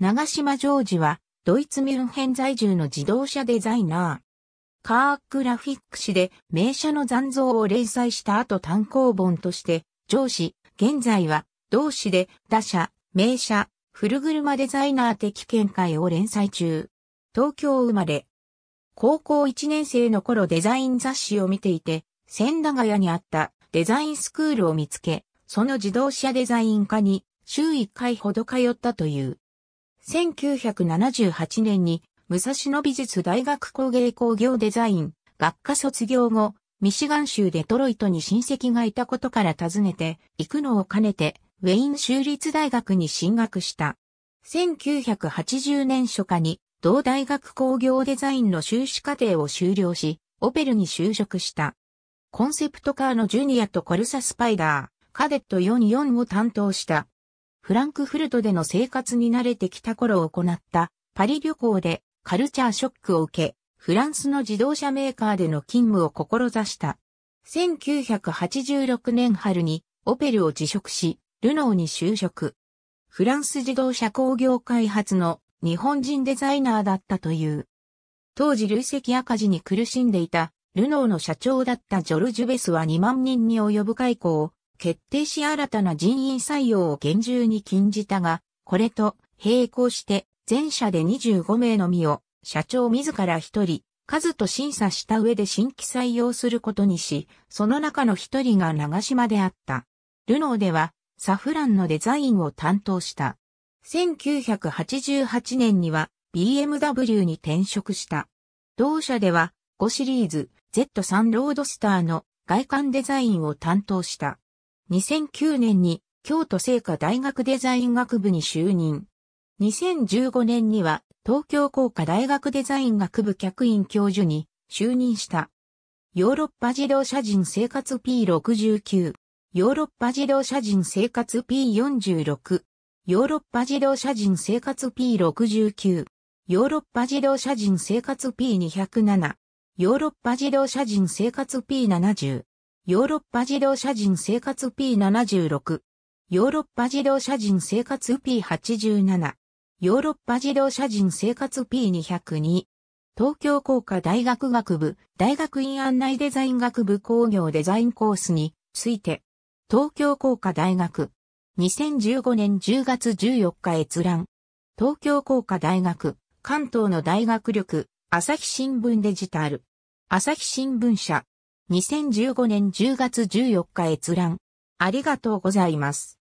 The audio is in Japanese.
長島ジョージは、ドイツミュンヘン在住の自動車デザイナー。カーグラフィック誌で名車の残像を連載した後単行本として、上司、現在は、同誌で、打者、名車、古車デザイナー的見解を連載中。東京生まれ。高校1年生の頃デザイン雑誌を見ていて、千駄ヶ谷にあったデザインスクールを見つけ、その自動車デザイン科に週1回ほど通ったという。1978年に武蔵野美術大学工芸工業デザイン学科卒業後、ミシガン州デトロイトに親戚がいたことから訪ねて、行くのを兼ねて、ウェイン州立大学に進学した。1980年初夏に、同大学工業デザインの修士課程を修了し、オペルに就職した。コンセプトカーのジュニアとコルサスパイダー、カデット44を担当した。フランクフルトでの生活に慣れてきた頃行ったパリ旅行でカルチャーショックを受け、フランスの自動車メーカーでの勤務を志した。1986年春にオペルを辞職し、ルノーに就職。フランス自動車工業開発の日本人デザイナーだったという。当時累積赤字に苦しんでいたルノーの社長だったジョルジュ・ベスは2万人に及ぶ解雇を決定し新たな人員採用を厳重に禁じたが、これと並行して全社で25名のみを社長自ら一人、数と審査した上で新規採用することにし、その中の一人が長島であった。ルノーではサフランのデザインを担当した。1988年には BMW に転職した。同社では5シリーズ Z3 ロードスターの外観デザインを担当した。2009年に京都聖火大学デザイン学部に就任。2015年には東京工科大学デザイン学部客員教授に就任した。ヨーロッパ自動車人生活 P69、ヨーロッパ自動車人生活 P46、ヨーロッパ自動車人生活 P69、ヨーロッパ自動車人生活 P207、ヨーロッパ自動車人生活 P70、ヨーロッパ自動車人生活 P76。ヨーロッパ自動車人生活 P87。ヨーロッパ自動車人生活 P202。東京工科大学学部、大学院案内デザイン学部工業デザインコースについて、東京工科大学。2015年10月14日閲覧。東京工科大学、関東の大学力、朝日新聞デジタル。朝日新聞社。2015年10月14日閲覧。ありがとうございます。